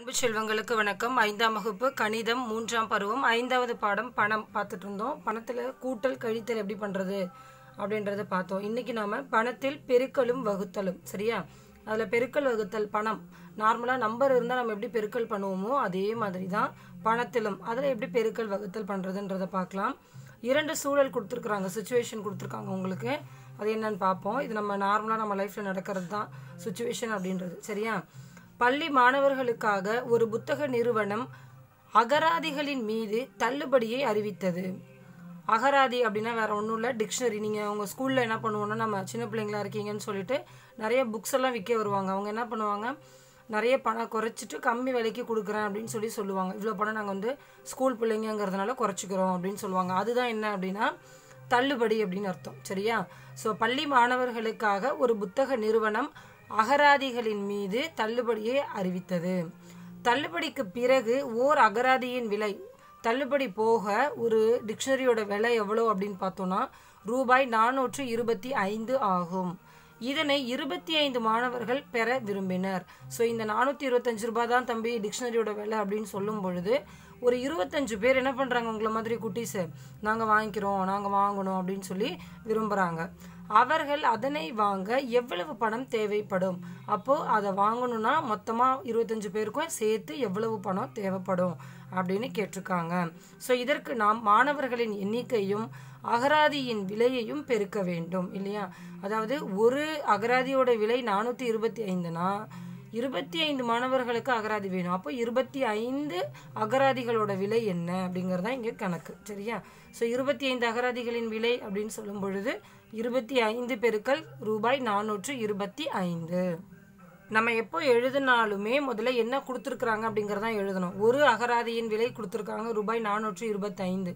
அன்பு செல்வங்களுக்கு வணக்கம் ஐந்தாம் வகுப்பு கணிதம் மூன்றாம் பருவம் ஐந்தாவது பாடம் பணம் பார்த்துட்டு இருந்தோம் பணத்தில் கூட்டல் கழித்தல் எப்படி பண்ணுறது அப்படின்றத பார்த்தோம் இன்றைக்கி நாம் பணத்தில் பெருக்கலும் வகுத்தலும் சரியா அதில் பெருக்கல் வகுத்தல் பணம் நார்மலாக நம்பர் இருந்தால் நம்ம எப்படி பெருக்கல் பண்ணுவோமோ அதே மாதிரி தான் பணத்திலும் அதில் எப்படி பெருக்கல் வகுத்தல் பண்ணுறதுன்றதை பார்க்கலாம் இரண்டு சூழல் கொடுத்துருக்குறாங்க சுச்சுவேஷன் கொடுத்துருக்காங்க உங்களுக்கு அது என்னன்னு பார்ப்போம் இது நம்ம நார்மலாக நம்ம லைஃப்பில் நடக்கிறது தான் சுச்சுவேஷன் அப்படின்றது சரியா பள்ளி மாணவர்களுக்காக ஒரு புத்தக நிறுவனம் அகராதிகளின் மீது தள்ளுபடியை அறிவித்தது அகராதி அப்படின்னா வேற ஒன்றும் இல்லை டிக்ஷனரி நீங்கள் உங்கள் ஸ்கூலில் என்ன பண்ணுவோன்னா நம்ம சின்ன பிள்ளைங்களா இருக்கீங்கன்னு சொல்லிட்டு நிறைய புக்ஸ் எல்லாம் விற்க வருவாங்க அவங்க என்ன பண்ணுவாங்க நிறைய பணம் குறைச்சிட்டு கம்மி விலைக்கு கொடுக்குறேன் அப்படின்னு சொல்லி சொல்லுவாங்க இவ்வளோ பணம் நாங்கள் வந்து ஸ்கூல் பிள்ளைங்கிறதுனால குறைச்சிக்கிறோம் அப்படின்னு சொல்லுவாங்க அதுதான் என்ன அப்படின்னா தள்ளுபடி அப்படின்னு அர்த்தம் சரியா ஸோ பள்ளி மாணவர்களுக்காக ஒரு புத்தக நிறுவனம் அகராதிகளின் மீது தள்ளுபடியை அறிவித்தது தள்ளுபடிக்கு பிறகு ஓர் அகராதியின் விலை தள்ளுபடி போக ஒரு டிக்ஷனரியோட விலை எவ்வளோ அப்படின்னு பார்த்தோன்னா ரூபாய் நானூற்று இருபத்தி ஐந்து ஆகும் இதனை இருபத்தி ஐந்து மாணவர்கள் பெற விரும்பினர் ஸோ இந்த நானூற்றி இருபத்தஞ்சு ரூபாய் தான் தம்பி டிக்ஷனரியோட விலை அப்படின்னு சொல்லும் பொழுது ஒரு இருபத்தஞ்சு பேர் என்ன பண்ணுறாங்க உங்களை மாதிரி குட்டீஸு நாங்கள் வாங்கிக்கிறோம் நாங்கள் வாங்கணும் அப்படின்னு சொல்லி விரும்புகிறாங்க அவர்கள் அதனை வாங்க எவ்வளவு பணம் தேவைப்படும் அப்போது அதை வாங்கணும்னா மொத்தமாக இருபத்தஞ்சு பேருக்கும் சேர்த்து எவ்வளவு பணம் தேவைப்படும் அப்படின்னு கேட்டிருக்காங்க ஸோ இதற்கு நாம் மாணவர்களின் எண்ணிக்கையும் அகராதியின் விலையையும் பெருக்க வேண்டும் இல்லையா அதாவது ஒரு அகராதியோட விலை நானூற்றி இருபத்தி ஐந்துனா இருபத்தி ஐந்து மாணவர்களுக்கு அகராதி வேணும் அப்போ இருபத்தி ஐந்து அகராதிகளோட விலை என்ன அப்படிங்கிறது தான் இங்கே கணக்கு சரியா ஸோ இருபத்தி ஐந்து அகராதிகளின் விலை அப்படின்னு சொல்லும் பொழுது இருபத்தி ஐந்து பெருக்கள் ரூபாய் நானூற்று இருபத்தி ஐந்து நம்ம எப்போ எழுதினாலுமே முதல்ல என்ன கொடுத்துருக்குறாங்க அப்படிங்கிறதான் எழுதணும் ஒரு அகராதியின் விலை கொடுத்துருக்காங்க ரூபாய் நானூற்று இருபத்தைந்து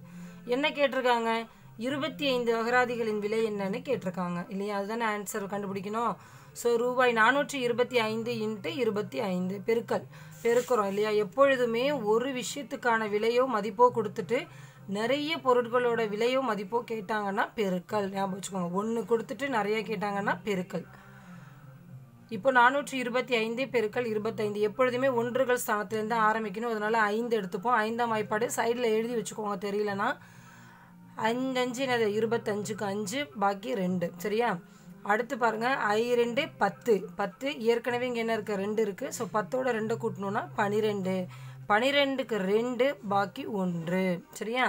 என்ன கேட்டிருக்காங்க இருபத்தி ஐந்து அகராதிகளின் விலை என்னன்னு கேட்டிருக்காங்க இல்லையா அதுதானே ஆன்சர் கண்டுபிடிக்கணும் ஸோ ரூபாய் நானூற்றி இருபத்தி ஐந்து இன்ட்டு இருபத்தி ஐந்து பெருக்கள் பெருக்கிறோம் இல்லையா எப்பொழுதுமே ஒரு விஷயத்துக்கான விலையோ மதிப்போ கொடுத்துட்டு நிறைய பொருட்களோட விலையோ மதிப்போ கேட்டாங்கன்னா பெருக்கல் ஞாபகம் வச்சுக்கோங்க ஒன்று கொடுத்துட்டு நிறைய கேட்டாங்கன்னா பெருக்கல் இப்போ நானூற்றி இருபத்தி ஐந்து பெருக்கள் இருபத்தைந்து எப்பொழுதுமே ஒன்றுகள் ஸ்தானத்துலேருந்து ஆரம்பிக்கணும் அதனால ஐந்து எடுத்துப்போம் ஐந்தாம் வாய்ப்பாடு சைடில் எழுதி வச்சுக்கோங்க தெரியலனா அஞ்சஞ்சு என்னது இருபத்தஞ்சுக்கு அஞ்சு பாக்கி ரெண்டு சரியா அடுத்து பாருங்கள் ஐ ரெண்டு பத்து பத்து ஏற்கனவே இங்கே என்ன இருக்குது ரெண்டு இருக்குது ஸோ பத்தோட ரெண்டை கூட்டணுன்னா பனிரெண்டு பனிரெண்டுக்கு ரெண்டு பாக்கி ஒன்று சரியா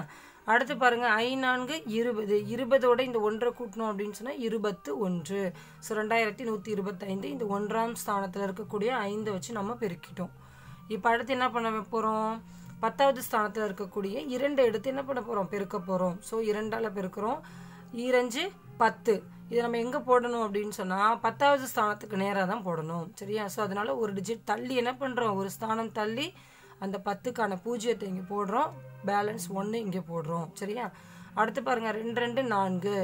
அடுத்து பாருங்கள் ஐ நான்கு இருபது இருபதோட இந்த ஒன்றை கூட்டணும் அப்படின்னு சொன்னால் இருபத்து ஒன்று ஸோ ரெண்டாயிரத்தி நூற்றி இருபத்தைந்து இந்த ஒன்றாம் ஸ்தானத்தில் இருக்கக்கூடிய ஐந்தை வச்சு நம்ம பெருக்கிட்டோம் இப்போ அடுத்து என்ன பண்ண போகிறோம் பத்தாவது ஸ்தானத்தில் இருக்கக்கூடிய இரண்டு எடுத்து என்ன பண்ண போகிறோம் பெருக்க போகிறோம் ஸோ இரண்டால் பெருக்கிறோம் இரஞ்சு பத்து இதை நம்ம எங்கே போடணும் அப்படின்னு சொன்னால் பத்தாவது ஸ்தானத்துக்கு நேராக தான் போடணும் சரியா ஸோ அதனால் ஒரு டிஜிட் தள்ளி என்ன பண்ணுறோம் ஒரு ஸ்தானம் தள்ளி அந்த பத்துக்கான பூஜ்ஜியத்தை இங்கே போடுறோம் பேலன்ஸ் ஒன்று இங்கே போடுறோம் சரியா அடுத்து பாருங்கள் ரெண்டு ரெண்டு நான்கு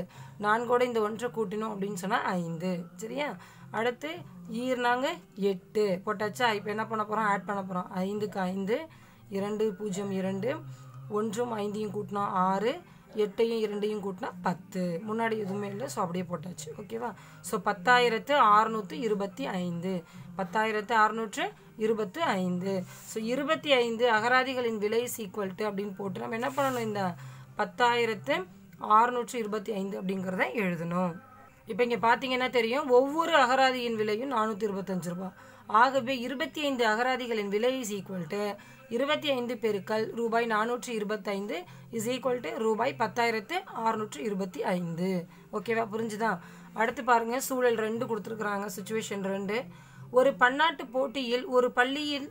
நான்கோட இந்த ஒன்றை கூட்டினோம் அப்படின்னு சொன்னால் ஐந்து சரியா அடுத்து ஈர்னாங்க எட்டு போட்டாச்சா இப்போ என்ன பண்ண போகிறோம் ஆட் பண்ண போகிறோம் ஐந்துக்கு ஐந்து இரண்டு பூஜ்ஜியம் இரண்டு ஒன்றும் ஐந்தையும் கூட்டினோம் ஆறு எட்டையும் இரண்டையும் கூட்டினா பத்து முன்னாடி எதுவுமே இல்லை ஸோ அப்படியே போட்டாச்சு ஓகேவா ஸோ பத்தாயிரத்து அறுநூற்று இருபத்தி ஐந்து பத்தாயிரத்து அறநூற்று இருபத்து ஐந்து ஸோ இருபத்தி ஐந்து அகராதிகளின் விலை சீக்வல்ட்டு அப்படின்னு போட்டு நம்ம என்ன பண்ணணும் இந்த பத்தாயிரத்து அறுநூற்று இருபத்தி ஐந்து அப்படிங்கிறத எழுதணும் இப்போ இங்கே பார்த்தீங்கன்னா தெரியும் ஒவ்வொரு அகராதியின் விலையும் நானூற்றி இருபத்தஞ்சு ரூபாய் ஆகவே இருபத்தி ஐந்து அகராதிகளின் விலை இஸ் ஈக்குவல் டு இருபத்தி ஐந்து பெருக்கள் ரூபாய் நானூற்றி இருபத்தைந்து இஸ் ஈக்குவல் டு ரூபாய் பத்தாயிரத்து அறுநூற்றி இருபத்தி ஐந்து ஓகேவா புரிஞ்சுதான் அடுத்து பாருங்கள் சூழல் ரெண்டு கொடுத்துருக்குறாங்க சுச்சுவேஷன் ரெண்டு ஒரு பன்னாட்டு போட்டியில் ஒரு பள்ளியில்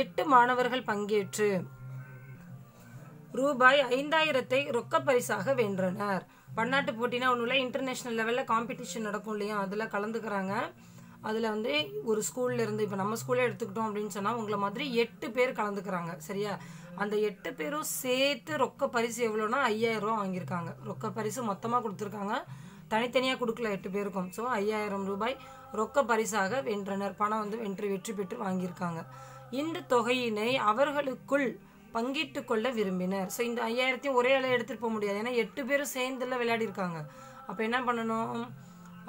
எட்டு மாணவர்கள் பங்கேற்று ரூபாய் ஐந்தாயிரத்தை ரொக்க பரிசாக வென்றனர் பன்னாட்டு போட்டினா ஒன்றும் இல்லை இன்டர்நேஷ்னல் லெவலில் காம்படிஷன் நடக்கும் இல்லையா அதில் கலந்துக்கிறாங்க அதில் வந்து ஒரு ஸ்கூலில் இருந்து இப்போ நம்ம ஸ்கூலே எடுத்துக்கிட்டோம் அப்படின்னு சொன்னால் உங்களை மாதிரி எட்டு பேர் கலந்துக்கிறாங்க சரியா அந்த எட்டு பேரும் சேர்த்து ரொக்க பரிசு எவ்வளோனா ரூபா வாங்கியிருக்காங்க ரொக்க பரிசு மொத்தமாக கொடுத்துருக்காங்க தனித்தனியாக கொடுக்கல எட்டு பேருக்கும் ஸோ ஐயாயிரம் ரூபாய் ரொக்க பரிசாக வென்றனர் பணம் வந்து வென்று வெற்றி பெற்று வாங்கியிருக்காங்க இந்த தொகையினை அவர்களுக்குள் பங்கிட்டு கொள்ள விரும்பினர் ஸோ இந்த ஐயாயிரத்தையும் ஒரே அளவு எடுத்துகிட்டு போக முடியாது ஏன்னா எட்டு பேரும் சேர்ந்துல விளையாடிருக்காங்க அப்போ என்ன பண்ணணும்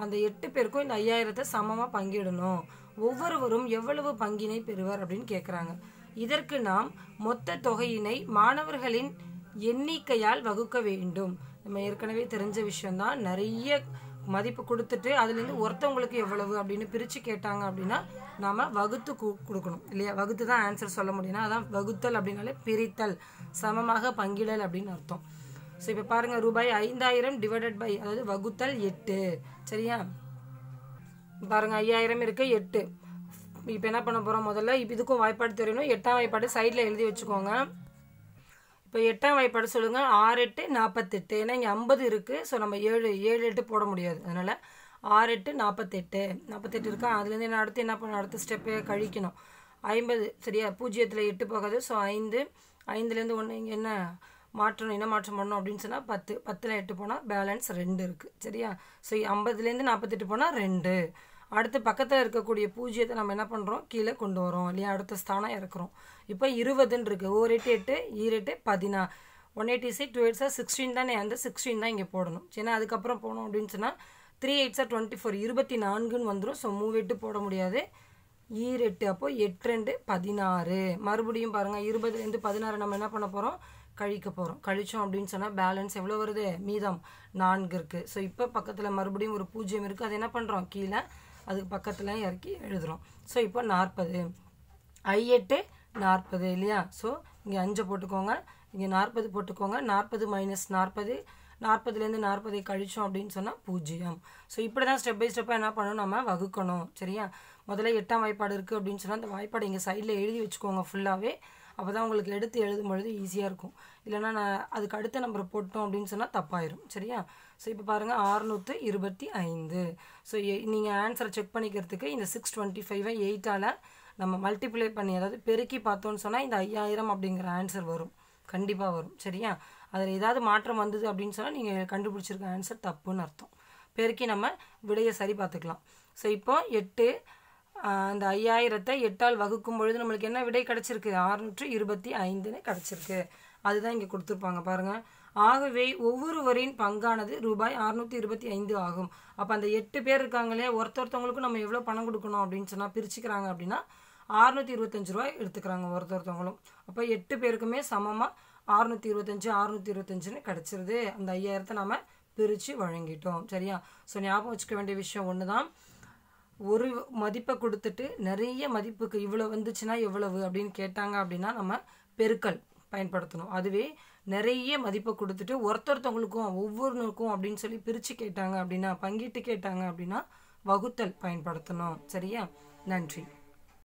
அந்த எட்டு பேருக்கும் இந்த ஐயாயிரத்தை சமமாக பங்கிடணும் ஒவ்வொருவரும் எவ்வளவு பங்கினை பெறுவார் அப்படின்னு கேட்குறாங்க இதற்கு நாம் மொத்த தொகையினை மாணவர்களின் எண்ணிக்கையால் வகுக்க வேண்டும் நம்ம ஏற்கனவே தெரிஞ்ச விஷயம்தான் நிறைய மதிப்பு கொடுத்துட்டு அதுலேருந்து ஒருத்தவங்களுக்கு எவ்வளவு அப்படின்னு பிரித்து கேட்டாங்க அப்படின்னா நாம் வகுத்து கொடுக்கணும் இல்லையா வகுத்து தான் ஆன்சர் சொல்ல முடியும்னா அதான் வகுத்தல் அப்படின்னாலே பிரித்தல் சமமாக பங்கிடல் அப்படின்னு அர்த்தம் ஸோ இப்போ பாருங்கள் ரூபாய் ஐந்தாயிரம் டிவைடட் பை அதாவது வகுத்தல் எட்டு சரியா பாருங்கள் ஐயாயிரம் இருக்குது எட்டு இப்போ என்ன பண்ண போகிறோம் முதல்ல இப்போ இதுக்கும் வாய்ப்பாடு தெரியணும் எட்டாம் வாய்ப்பாடு சைடில் எழுதி வச்சுக்கோங்க இப்போ எட்டாம் வாய்ப்பாடு சொல்லுங்கள் ஆறு எட்டு நாற்பத்தெட்டு ஏன்னா இங்கே ஐம்பது இருக்குது ஸோ நம்ம ஏழு ஏழு எட்டு போட முடியாது அதனால் ஆறு எட்டு நாற்பத்தெட்டு நாற்பத்தெட்டு இருக்கா அதுலேருந்து என்ன அடுத்து என்ன பண்ண அடுத்த ஸ்டெப்பே கழிக்கணும் ஐம்பது சரியா பூஜ்ஜியத்தில் எட்டு போகாது ஸோ ஐந்து ஐந்துலேருந்து ஒன்று இங்கே என்ன மாற்றணும் இன மாற்றம் பண்ணணும் அப்படின்னு சொன்னால் பத்து பத்தில் எட்டு போனால் பேலன்ஸ் ரெண்டு இருக்குது சரியா ஸோ ஐம்பதுலேருந்து நாற்பத்தெட்டு போனால் ரெண்டு அடுத்து பக்கத்தில் இருக்கக்கூடிய பூஜ்ஜியத்தை நம்ம என்ன பண்ணுறோம் கீழே கொண்டு வரோம் இல்லையா அடுத்த ஸ்தானம் இறக்குறோம் இப்போ இருபதுன்னு இருக்குது ஓர் எட்டு எட்டு ஈர் எட்டு பதினா ஒன் எயிட்டி சிக்ஸ் டூ எயிட்ஸாக சிக்ஸ்டீன் தானே அந்த சிக்ஸ்டீன் தான் இங்கே போடணும் ஏன்னா அதுக்கப்புறம் போனோம் அப்படின்னு சொன்னால் த்ரீ எயிட்ஸாக டுவெண்ட்டி ஃபோர் இருபத்தி நான்குன்னு வந்துடும் ஸோ மூவ் எட்டு போட முடியாது ஈரெட்டு அப்போது எட்டு ரெண்டு பதினாறு மறுபடியும் பாருங்கள் இருபதுலேருந்து பதினாறு நம்ம என்ன பண்ண போகிறோம் கழிக்க போகிறோம் கழித்தோம் அப்படின்னு சொன்னால் பேலன்ஸ் எவ்வளோ வருது மீதம் நான்கு இருக்குது ஸோ இப்போ பக்கத்தில் மறுபடியும் ஒரு பூஜ்ஜியம் இருக்குது அது என்ன பண்ணுறோம் கீழே அதுக்கு பக்கத்தில் இறக்கி எழுதுகிறோம் ஸோ இப்போ நாற்பது ஐ எட்டு நாற்பது இல்லையா ஸோ இங்கே அஞ்சு போட்டுக்கோங்க இங்கே நாற்பது போட்டுக்கோங்க நாற்பது மைனஸ் நாற்பது நாற்பதுலேருந்து நாற்பதை கழித்தோம் அப்படின்னு சொன்னால் பூஜ்ஜியம் ஸோ இப்படி தான் ஸ்டெப் பை ஸ்டெப்பாக என்ன பண்ணணும் நம்ம வகுக்கணும் சரியா முதல்ல எட்டாம் வாய்ப்பாடு இருக்குது அப்படின்னு சொன்னால் அந்த வாய்ப்பாடு இங்கே சைடில் எழுதி வச்சுக்கோங்க ஃபுல்லாகவே அப்போ தான் உங்களுக்கு எடுத்து எழுதும் பொழுது ஈஸியாக இருக்கும் இல்லைனா நான் அதுக்கு அடுத்த நம்பரை போட்டோம் அப்படின்னு சொன்னால் தப்பாயிரும் சரியா ஸோ இப்போ பாருங்கள் ஆறுநூற்று இருபத்தி ஐந்து ஸோ நீங்கள் ஆன்சரை செக் பண்ணிக்கிறதுக்கு இந்த சிக்ஸ் டுவெண்ட்டி ஃபைவை எயிட்டால் நம்ம மல்டிப்ளை பண்ணி அதாவது பெருக்கி பார்த்தோன்னு சொன்னால் இந்த ஐயாயிரம் அப்படிங்கிற ஆன்சர் வரும் கண்டிப்பாக வரும் சரியா அதில் ஏதாவது மாற்றம் வந்தது அப்படின்னு சொன்னால் நீங்கள் கண்டுபிடிச்சிருக்க ஆன்சர் தப்புன்னு அர்த்தம் பெருக்கி நம்ம விடையை சரி பார்த்துக்கலாம் ஸோ இப்போ எட்டு அந்த ஐயாயிரத்தை எட்டால் வகுக்கும் பொழுது நம்மளுக்கு என்ன விடை கிடச்சிருக்கு அறுநூற்றி இருபத்தி ஐந்துன்னு கிடச்சிருக்கு அதுதான் இங்கே கொடுத்துருப்பாங்க பாருங்கள் ஆகவே ஒவ்வொருவரின் பங்கானது ரூபாய் அறுநூற்றி இருபத்தி ஐந்து ஆகும் அப்போ அந்த எட்டு பேர் இருக்காங்களே ஒருத்தொருத்தவங்களுக்கும் நம்ம எவ்வளோ பணம் கொடுக்கணும் அப்படின்னு சொன்னால் பிரிச்சுக்கிறாங்க அப்படின்னா அறுநூற்றி இருபத்தஞ்சு ரூபாய் எடுத்துக்கிறாங்க ஒருத்தொருத்தவங்களும் அப்போ எட்டு பேருக்குமே சமமாக அறுநூற்றி இருபத்தஞ்சு அறுநூற்றி இருபத்தஞ்சுன்னு கிடச்சிருது அந்த ஐயாயிரத்தை நம்ம பிரித்து வழங்கிட்டோம் சரியா ஸோ ஞாபகம் வச்சுக்க வேண்டிய விஷயம் ஒன்று தான் ஒரு மதிப்பை கொடுத்துட்டு நிறைய மதிப்புக்கு இவ்வளோ வந்துச்சுன்னா எவ்வளவு அப்படின்னு கேட்டாங்க அப்படின்னா நம்ம பெருக்கல் பயன்படுத்தணும் அதுவே நிறைய மதிப்பை கொடுத்துட்டு ஒருத்தொருத்தவங்களுக்கும் ஒவ்வொருக்கும் அப்படின்னு சொல்லி பிரித்து கேட்டாங்க அப்படின்னா பங்கிட்டு கேட்டாங்க அப்படின்னா வகுத்தல் பயன்படுத்தணும் சரியா நன்றி